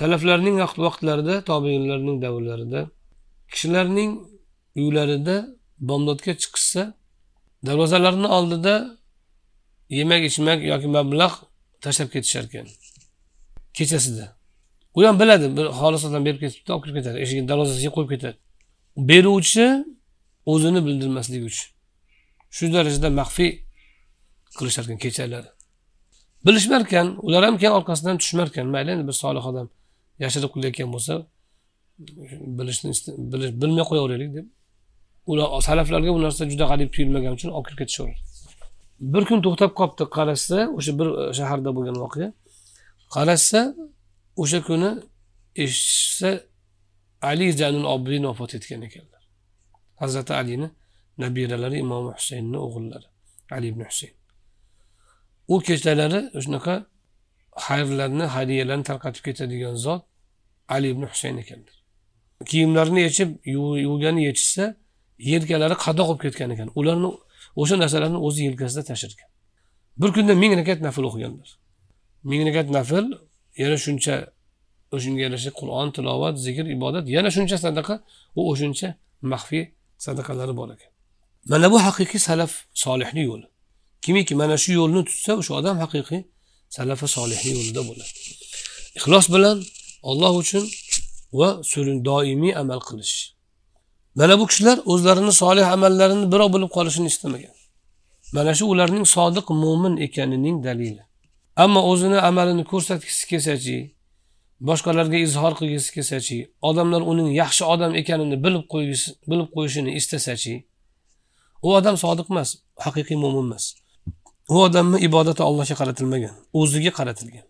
salaflarning vaqtlarida tobeinlarning davrlarida kishilarning uylarida bomdodga chiqishsa darvozalarni oldida yemak ichmak yoki mablag' tashlab ketishar ekan kechasida u ham biladi bir xolis odam berib ketibdi olib kirib ketadi eshigini darvozasiga qo'yib ketadi beruvchi o'zini bildirmaslik uchun shu darajada maxfiy qilisharkan kechalar kechalari bilishmarkan ular ham keyin orqasidan tushmarkan mayli endi bir solih odam yashirib qilayotgan bo'lsa bilishni bilmay qo'yaveraylik deb ular salaflarga bu narsa juda g'alib tuyulmagani uchun olib kirib ketishaveradi bir kun to'xtab qolibdi qarashsa o'sha bir e, shaharda bo'lgan voqea qarashsa o'sha kuni eshitishsa ali janul obidin vafot etgan ekanlar hazrati alini nabiralari imom husaynni o'g'illari ali ibn husayn u kechalari shunaqa xayrlarni hadyalarni tarqatib ketadigan zot ali ibn husayn ekanlar kiyimlarini yechib yuvgani yechishsa yelkalari qadoq bo'lib ketgan ekan ularni o'sha narsalarni o'zi yelkasida tashirgan bir kunda ming rakat nafl o'qiganlar ming rakat nafl yana shuncha o'shanga yarasha qur'on tilovat zikr ibodat yana shuncha sadaqa u o'shuncha maxfiy sadaqalari bor ekan mana bu haqiqiy salaf solihni yo'li kimiki mana shu yo'lni tutsa o'sha odam haqiqiy salafi solihni yo'lida bo'ladi ixlos bilan olloh uchun va surun doimiy amal qilish mana bu kishilar o'zlarini solih amallarini birov bilib qolishini istamagan mana shu ularning sodiq mo'min ekanining dalili ammo o'zini amalini ko'rsatgisi kelsachi boshqalarga izhor qilgisi kelsachi odamlar uning yaxshi odam ekanini bilib qo'ygisi bilib qo'yishini istasachi u odam sodiq emas haqiqiy mo'min emas u odamni ibodati allohga qaratilmagan o'ziga qaratilgan